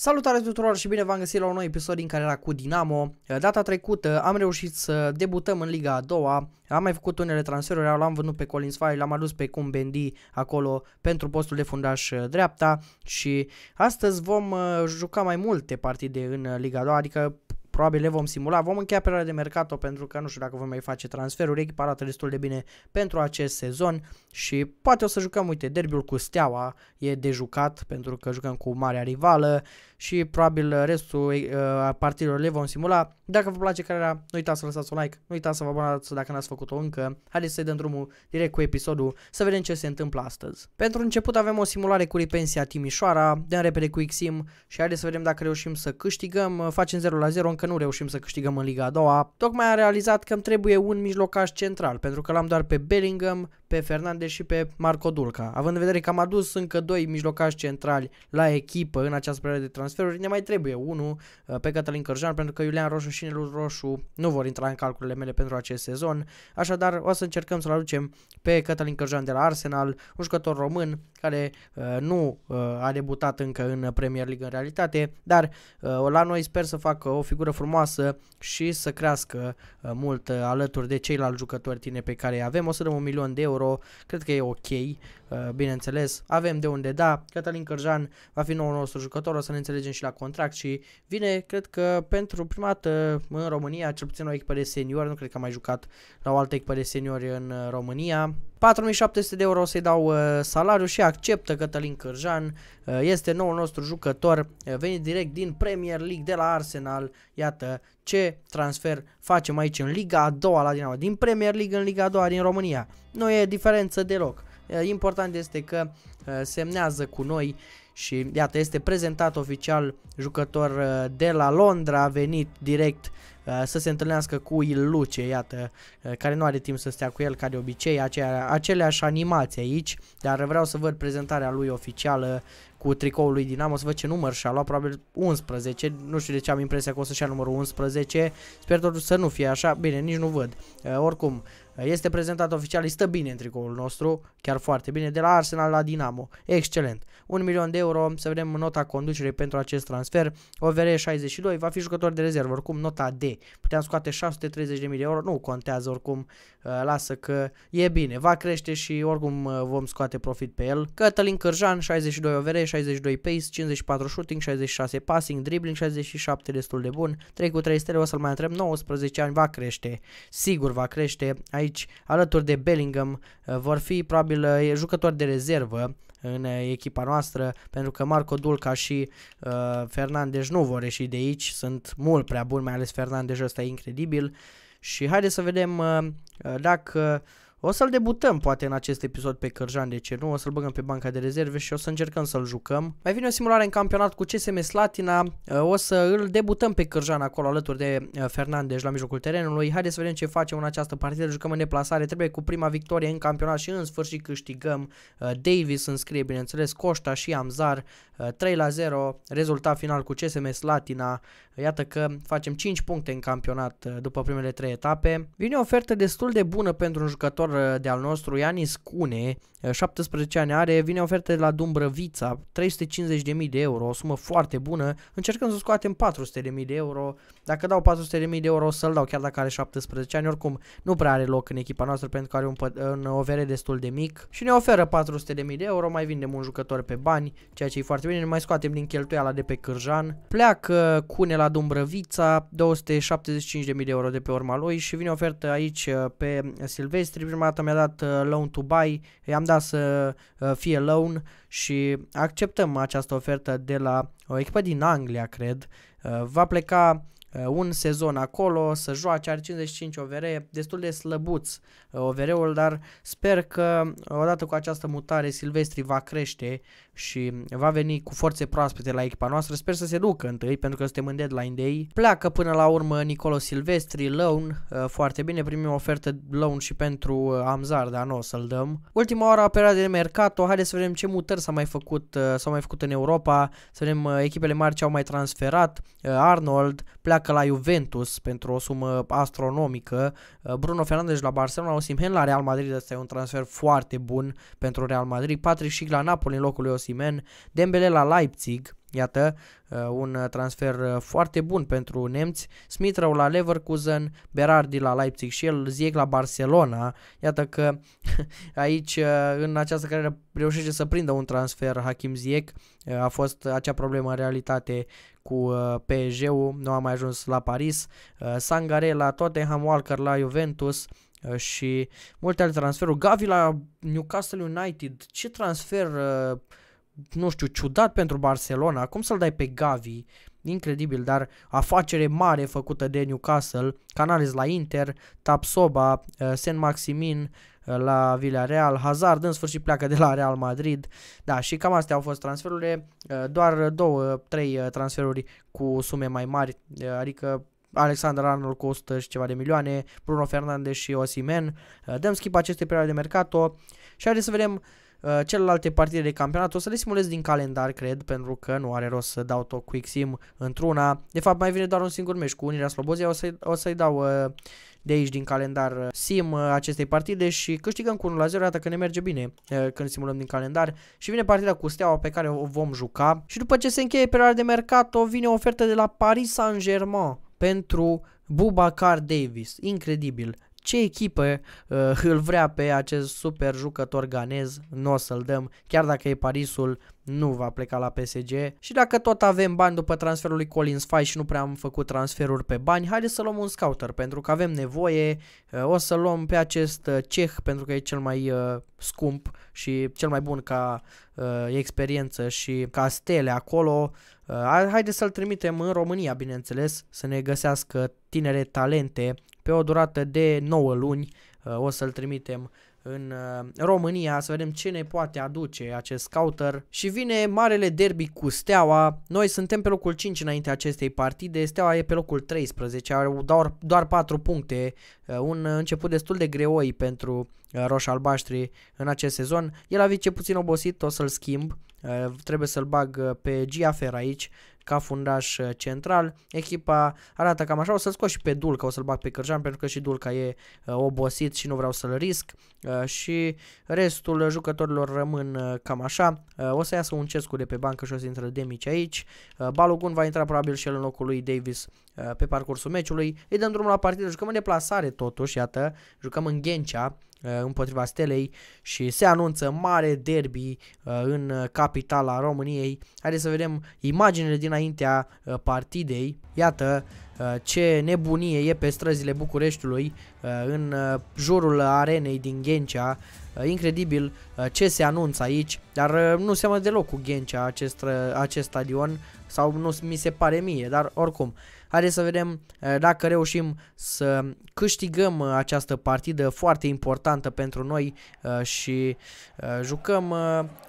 Salutare tuturor și bine v-am găsit la un nou episod din care era cu Dinamo. Data trecută am reușit să debutăm în Liga a doua, am mai făcut unele transferuri, l-am vândut pe Collins Fai, l-am adus pe Cumbendi acolo pentru postul de fundaș uh, dreapta și astăzi vom uh, juca mai multe partide în Liga a doua, adică probabil le vom simula. Vom încheia perioada de mercato pentru că nu știu dacă vom mai face transferuri, echipa arată destul de bine pentru acest sezon și poate o să jucăm, uite, derbiul cu Steaua e de jucat pentru că jucăm cu marea rivală și probabil restul uh, partidelor le vom simula. Dacă vă place crearea, nu uitați să lăsați un like, nu uitați să vă abonați dacă n-ați făcut-o încă. Haideți să-i dăm drumul direct cu episodul să vedem ce se întâmplă astăzi. Pentru început avem o simulare cu Ripensia Timișoara, dăm repede cu Xim și haideți să vedem dacă reușim să câștigăm. Facem 0 la 0 încă nu reușim să câștigăm în Liga a doua, tocmai a realizat că îmi trebuie un mijlocaș central, pentru că l-am doar pe Bellingham, pe Fernandez și pe Marco Dulca. Având în vedere că am adus încă doi mijlocași centrali la echipă în această perioadă de transferuri, ne mai trebuie unul uh, pe Cătălin Cărjan pentru că Iulian Roșu și Nelu Roșu nu vor intra în calculele mele pentru acest sezon. Așadar, o să încercăm să-l aducem pe Cătălin Cărjan de la Arsenal, un jucător român care uh, nu uh, a debutat încă în Premier League în realitate, dar uh, la noi sper să facă o figură frumoasă și să crească uh, mult uh, alături de ceilalți jucători tine pe care îi avem. O să dăm un milion de euro euro, cred că e ok. Eh, bineînțeles, avem de unde da, Cătălin Cărjan va fi noul nostru jucător, o să ne înțelegem și la contract și vine, cred că pentru prima dată în România, cel puțin o echipă de seniori, nu cred că a mai jucat la o altă echipă de seniori în eh, România. 4700 de euro o să-i dau eh, salariu și acceptă Cătălin Cărjan, este noul nostru jucător, venit direct din Premier League de la Arsenal, iată ce transfer facem aici în Liga a doua la Dinamo, din Premier League în Liga a doua din România, nu e diferență deloc. Eh, important este că eh, semnează cu noi și iată este prezentat oficial jucător eh, de la Londra, a venit direct Eh, să se întâlnească cu Iluce, iată, eh, care nu are timp să stea cu el ca de obicei, aceea, aceleași animații aici, dar vreau să văd prezentarea lui oficială cu tricoul lui Dinamo, să văd ce număr și-a luat, probabil 11, nu știu de ce am impresia că o să-și ia numărul 11, sper totuși să nu fie așa, bine, nici nu văd. Eh, oricum, este prezentat oficial, îi stă bine în tricoul nostru, chiar foarte bine, de la Arsenal la Dinamo. Excelent. 1 milion de euro, să vedem nota conducerii pentru acest transfer. OVR 62, va fi jucător de rezervă, oricum nota D puteam scoate 630.000 de euro, nu contează oricum, uh, lasă că e bine, va crește și oricum uh, vom scoate profit pe el. Cătălin Cârjan, 62 OVR, 62 pace, 54 shooting, 66 passing, dribbling, 67 destul de bun, 3 cu 3 stele, o să-l mai întreb, 19 ani va crește, sigur va crește, aici alături de Bellingham uh, vor fi probabil jucători de rezervă, în echipa noastră, pentru că Marco Dulca și uh, Fernandez nu vor ieși de aici, sunt mult prea buni, mai ales Fernandez deja ăsta e incredibil și haideți să vedem uh, uh, dacă o să-l debutăm poate în acest episod pe Cărjan, de ce nu? O să-l băgăm pe banca de rezerve și o să încercăm să-l jucăm. Mai vine o simulare în campionat cu CSM Slatina. O să îl debutăm pe Cărjan acolo alături de uh, Fernandez la mijlocul terenului. Haideți să vedem ce facem în această partidă. Jucăm în deplasare. Trebuie cu prima victorie în campionat și în sfârșit câștigăm. Uh, Davis înscrie, bineînțeles, Coșta și Amzar. 3 uh, la 0, rezultat final cu CSM Slatina. Iată că facem 5 puncte în campionat după primele 3 etape. Vine o ofertă destul de bună pentru un jucător jucător uh, de al nostru, Ianis Cune, 17 uh, ani are, vine oferte de la Dumbrăvița, 350.000 de euro, o sumă foarte bună, încercăm să scoatem 400.000 de euro, dacă dau 400.000 de euro o să-l dau chiar dacă are 17 ani, oricum nu prea are loc în echipa noastră pentru că are un, un OVR destul de mic și ne oferă 400.000 de euro, mai vindem un jucător pe bani, ceea ce e foarte bine, ne mai scoatem din cheltuiala de pe Cârjan, pleacă Cune la Dumbrăvița, 275.000 de euro de pe urma lui și vine ofertă aici uh, pe Silvestri, dată mi-a dat uh, loan to buy, i-am dat să uh, fie loan și acceptăm această ofertă de la o echipă din Anglia, cred. Uh, va pleca Eh, un sezon acolo, să joace, are 55 OVR, e destul de slăbuț eh, OVR-ul, dar sper că eh, odată cu această mutare Silvestri va crește și va veni cu forțe proaspete la echipa noastră, sper să se ducă întâi pentru că suntem în deadline day. Pleacă până la urmă Nicolo Silvestri, loan, foarte bine, primim ofertă loan și pentru Amzar, dar nu o să-l dăm. Ultima oară a perioadei de mercato, haideți să vedem ce mutări s-au mai făcut, s-au mai făcut în Europa, să vedem echipele mari ce au mai transferat, Arnold, pleacă pleacă la Juventus pentru o sumă astronomică, uh, Bruno Fernandes la Barcelona, Osimhen la Real Madrid, ăsta e un transfer foarte bun pentru Real Madrid, Patrick Schick la Napoli în locul lui Osimhen, Dembele la Leipzig, Iată uh, un transfer uh, foarte bun pentru nemți. smith la Leverkusen, Berardi la Leipzig și el Zieg la Barcelona. Iată că aici uh, în această carieră reușește să prindă un transfer Hakim Zieg. A fost acea problemă în realitate cu PSG-ul, nu a mai ajuns la Paris. Sangare la Tottenham, Walker la Juventus și multe alte transferuri. Gavi la Newcastle United, ce transfer uh, nu știu, ciudat pentru Barcelona. Cum să-l dai pe Gavi? Incredibil, dar afacere mare făcută de Newcastle, Canales la Inter, Tapsoba, uh, Saint-Maximin uh, la Villarreal, Hazard în sfârșit pleacă de la Real Madrid. Da, și cam astea au fost transferurile, uh, doar două, trei transferuri cu sume mai mari, adică Alexander Arnold cu 100 și ceva de milioane, Bruno Fernandes și Osimen. Dăm skip aceste perioade de mercato și haideți să vedem uh, Uh, celelalte partide de campionat o să le simulez din calendar, cred, pentru că nu are rost să dau tot Quick Sim într-una. De fapt, mai vine doar un singur meci cu Unirea Slobozia, o, să, o să-i dau uh, de aici din calendar uh, sim uh, acestei partide și câștigăm cu 1 la 0, iată că ne merge bine când simulăm din calendar și vine partida cu Steaua pe care o vom juca și după ce se încheie perioada de mercat o vine o ofertă de la Paris Saint-Germain pentru Bubacar Davis, incredibil ce echipă uh, îl vrea pe acest super jucător ganez, nu o să-l dăm, chiar dacă e Parisul, nu va pleca la PSG și dacă tot avem bani după transferul lui Collins Fai și nu prea am făcut transferuri pe bani, haideți să luăm un scouter pentru că avem nevoie, uh, o să luăm pe acest uh, ceh pentru că e cel mai uh, scump și cel mai bun ca experiență și ca stele acolo, haideți să-l trimitem în România, bineînțeles, să ne găsească tinere talente pe o durată de 9 luni, o să-l trimitem în uh, România, să vedem ce ne poate aduce acest scouter. Și vine marele derby cu Steaua. Noi suntem pe locul 5 înainte acestei partide, Steaua e pe locul 13, are doar, doar 4 puncte, uh, un început destul de greoi pentru uh, roșalbaștri în acest sezon. El a vice puțin obosit, o să-l schimb, trebuie să-l bag pe Giafer aici, ca fundaș uh, central. Echipa arată cam așa, o să scot și pe Dulca, o să-l bag pe Cărjan pentru că și Dulca e uh, obosit și nu vreau să-l risc uh, și restul jucătorilor rămân cam așa. O să iasă un Cescu de pe bancă și o să intră Demici aici. Balogun va intra probabil și el în locul lui Davis Uh, pe parcursul meciului. Îi dăm drumul la partidă, jucăm în deplasare totuși, iată, jucăm în Ghencea uh, împotriva Stelei și se anunță mare derby uh, în capitala României. Haideți să vedem imaginele dinaintea partidei. Iată ce nebunie e pe străzile Bucureștiului în jurul arenei din Ghencea. Incredibil ce se anunță aici, dar nu seamănă deloc cu Ghencea acest, acest stadion sau nu mi se pare mie, dar oricum. Haideți să vedem eh, dacă reușim să câștigăm eh, această partidă foarte importantă pentru noi eh, și jucăm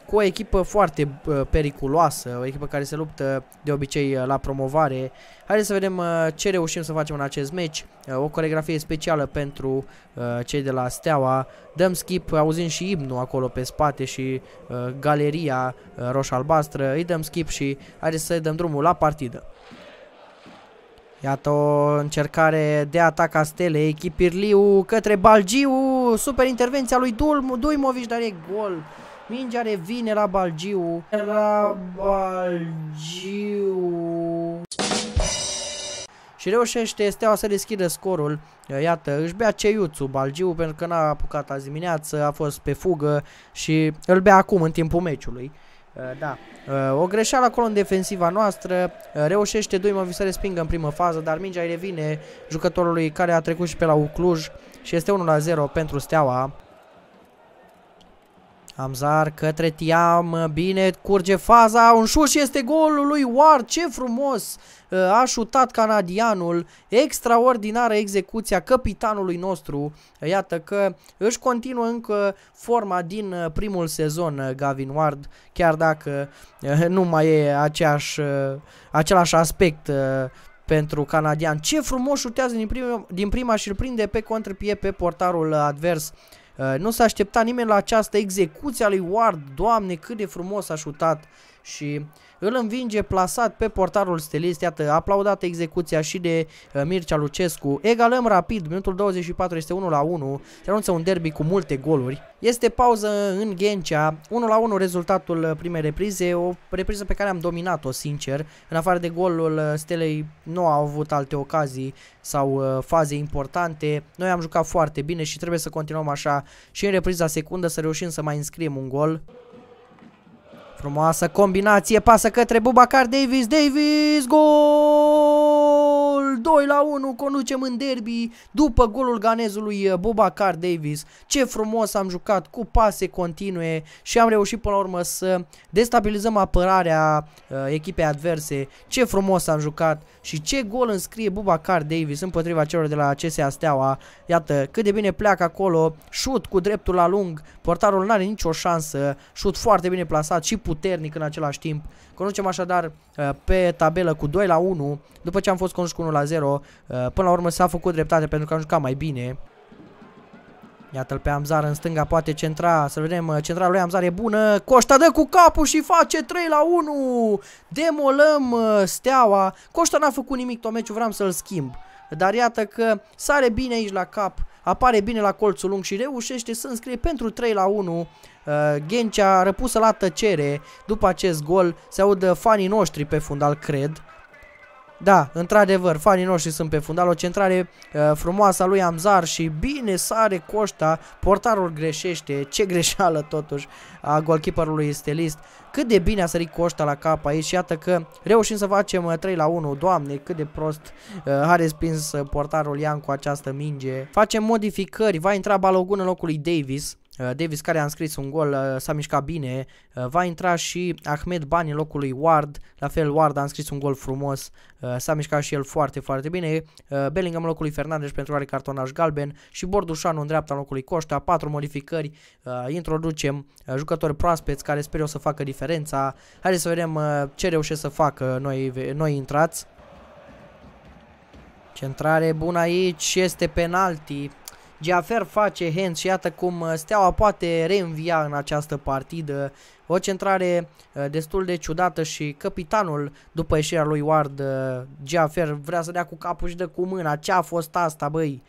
cu o echipă foarte periculoasă, o echipă care se luptă de obicei la promovare. Haideți să vedem ce reușim să facem în acest meci. O coregrafie specială pentru cei de la Steaua. Dăm skip, auzim și imnul acolo pe spate și galeria roș-albastră. Îi dăm skip și haideți să dăm drumul la partidă. Iată o încercare de atac a stelei, Echipirliu către Balgiu, super intervenția lui Duimovic, dar e gol. Mingea revine la Balgiu. La Balgiu. Și reușește Steaua să deschidă scorul. Iată, își bea Ceiuțu Balgiu pentru că n-a apucat azi dimineață, a fost pe fugă și îl bea acum în timpul meciului. Uh, da. Uh, o greșeală acolo în defensiva noastră, uh, reușește Duimovich să respingă în primă fază, dar mingea îi revine jucătorului care a trecut și pe la Ucluj și este 1-0 pentru Steaua. Amzar către Tiam, bine, curge faza, un șuș și este golul lui Ward, ce frumos! Uh, a șutat canadianul, extraordinară execuția capitanului nostru. Iată că își continuă încă forma din uh, primul sezon uh, Gavin Ward, chiar dacă nu mai e aceeași, același aspect pentru canadian. Ce frumos șutează din prima, din prima și îl prinde pe contrapie pe portarul advers. Uh, nu s-a așteptat nimeni la această execuție a lui Ward. Doamne, cât de frumos a șutat și îl învinge plasat pe portarul stelist, iată, aplaudată execuția și de uh, Mircea Lucescu. Egalăm rapid, minutul 24 este 1 la 1, se anunță un derby cu multe goluri. Este pauză în Ghencea, 1 la 1 rezultatul primei reprize, o repriză pe care am dominat-o sincer. În afară de golul uh, Stelei nu au avut alte ocazii sau uh, faze importante. Noi am jucat foarte bine și trebuie să continuăm așa și în repriza secundă să reușim să mai înscriem un gol. Frumoasă combinație, pasă către Bubacar Davis, Davis, gol! 2 la 1, conducem în derby după golul ganezului eh, Bobacar Davis. Ce frumos am jucat cu pase continue și am reușit până la urmă să destabilizăm apărarea uh, echipei adverse. Ce frumos am jucat și ce gol înscrie Bobacar Davis împotriva celor de la CSA Steaua. Iată cât de bine pleacă acolo, șut cu dreptul la lung, portarul nu are nicio șansă, șut foarte bine plasat și puternic în același timp. Conducem așadar uh, pe tabelă cu 2 la 1, după ce am fost conduși cu 1 la 0, uh, până la urmă s-a făcut dreptate pentru că am jucat mai bine. Iată-l pe Amzar în stânga, poate centra, să vedem, uh, centralul lui Amzar e bună, Coșta dă cu capul și face 3 la 1, demolăm steaua, Coșta n-a făcut nimic tot meciul, vreau să-l schimb, dar iată că sare bine aici la cap, apare bine la colțul lung și reușește să înscrie pentru 3 la 1 Uh, Ghencea răpusă la tăcere după acest gol, se audă uh, fanii noștri pe fundal, cred. Da, într-adevăr, fanii noștri sunt pe fundal, o centrare uh, frumoasă a lui Amzar și bine sare Coșta, portarul greșește, ce greșeală totuși a golkeeperului stelist. Cât de bine a sărit Coșta la cap aici și iată că reușim să facem 3 uh, la 1, doamne, cât de prost uh, a respins portarul Ian cu această minge. Facem modificări, va intra Balogun în locul lui Davis. Uh, Davis care a înscris un gol, uh, s-a mișcat bine, uh, va intra și Ahmed Bani în locul lui Ward, la fel Ward a înscris un gol frumos, s-a mișcat și el foarte, foarte bine, Bellingham în locul lui Fernandes pentru are cartonaș galben și Bordușanu în dreapta în locul lui Coștea, patru modificări, introducem jucători proaspeți care sper eu să facă diferența, haideți să vedem ce reușesc să facă noi, noi intrați. Centrare bună aici, este penalti. Giafer face hands și iată cum uh, Steaua poate reînvia în această partidă. O centrare uh, destul de ciudată și capitanul după ieșirea lui Ward, uh, Giafer vrea să dea cu capul și dă cu mâna. Ce a fost asta, băi?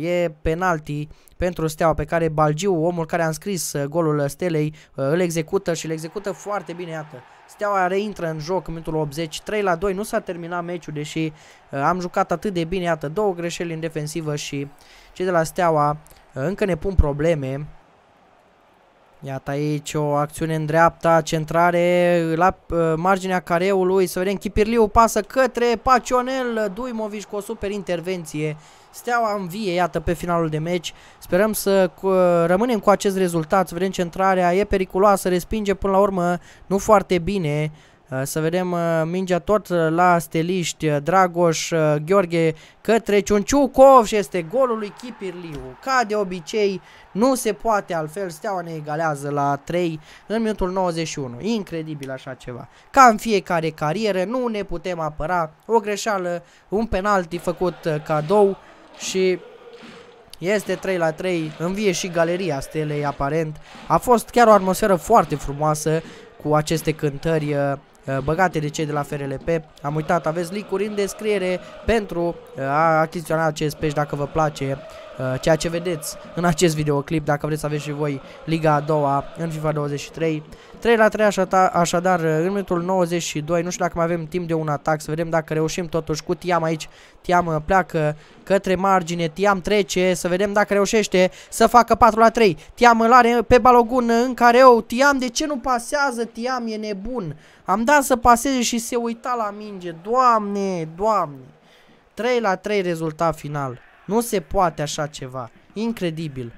E penalti pentru Steaua pe care Balgiu, omul care a înscris golul Stelei, îl execută și îl execută foarte bine, iată. Steaua reintră în joc în minutul 80, 3 la 2, nu s-a terminat meciul, deși am jucat atât de bine, iată, două greșeli în defensivă și uh, cei de la Steaua eh, încă ne pun probleme. Iată aici o acțiune în dreapta, centrare la uh, marginea careului, să vedem, Chipirliu pasă către Pacionel, Duimovic cu o super intervenție, Steaua vie, iată, pe finalul de meci, sperăm să uh, rămânem cu acest rezultat, să vedem centrarea, e periculoasă, respinge până la urmă, nu foarte bine, Uh, să vedem uh, mingea tot uh, la steliști Dragoș Gheorghe către Ciunciucov și este golul lui Kipirliu. Ca de obicei nu se poate altfel, Steaua ne egalează la 3 în minutul 91. Incredibil așa ceva. Ca în fiecare carieră nu ne putem apăra. O greșeală, un penalti făcut cadou și este 3 la 3, învie și galeria stelei aparent. A fost chiar o atmosferă foarte frumoasă cu aceste cântări Eh, băgate de cei de la FRLP. Am uitat, aveți link-uri în descriere pentru eh, a achiziționa acest pești dacă vă place Uh, ceea ce vedeți în acest videoclip, dacă vreți să aveți și voi Liga a doua în FIFA 23. 3 la 3 așadar uh, în minutul 92, nu știu dacă mai avem timp de un atac, să vedem dacă reușim totuși cu Tiam aici. Tiam uh, pleacă către margine, Tiam trece, să vedem dacă reușește să facă 4 la 3. Tiam îl are pe Balogun în careu, Tiam de ce nu pasează? Tiam e nebun. Am dat să paseze și se uita la minge, doamne, doamne. 3 la 3 rezultat final. Nu se poate așa ceva. Incredibil.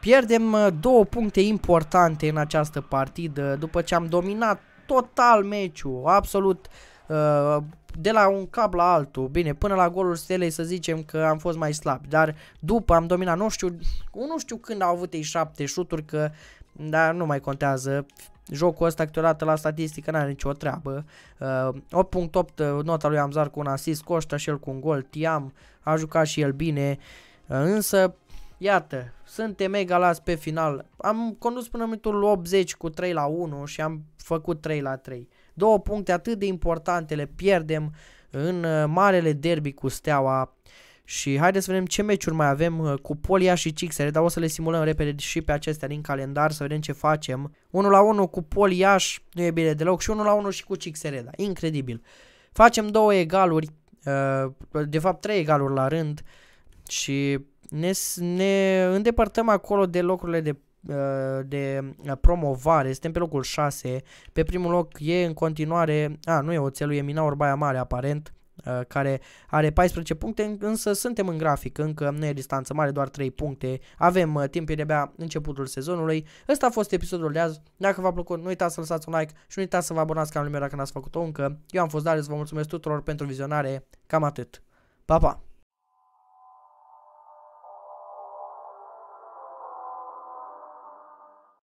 Pierdem uh, două puncte importante în această partidă după ce am dominat total meciul, absolut uh, de la un cap la altul. Bine, până la golul stelei să zicem că am fost mai slabi, dar după am dominat, nu știu, nu știu când au avut ei șapte șuturi că dar nu mai contează. Jocul ăsta câteodată la statistică n-are nicio treabă. Uh, 8.8 uh, nota lui Amzar cu un asist, costa și el cu un gol, Tiam a jucat și el bine, uh, însă Iată, suntem egalați pe final. Am condus până în minutul 80 cu 3 la 1 și am făcut 3 la 3. Două puncte atât de importante le pierdem în uh, marele derby cu Steaua. Uh, și haideți să vedem ce meciuri mai avem uh, cu Polia și Cixere, dar o să le simulăm repede și pe acestea din calendar, să vedem ce facem. 1 la 1 cu Poliaș, nu e bine deloc, și 1 la 1 și cu da, incredibil. Facem două egaluri, uh, de fapt trei egaluri la rând și ne, ne îndepărtăm acolo de locurile de uh, de promovare, suntem pe locul 6, pe primul loc e în continuare, a, nu e Oțelul, e Mina Orbaia Mare aparent, Uh, care are 14 puncte, însă suntem în grafic, încă nu e distanță mare, doar 3 puncte. Avem uh, timp, e de-abia începutul sezonului. Ăsta a fost episodul de azi. Dacă v-a plăcut, nu uitați să lăsați un like și nu uitați să vă abonați canalul meu dacă n-ați făcut-o încă. Eu am fost Darius, vă mulțumesc tuturor pentru vizionare. Cam atât. Pa, pa!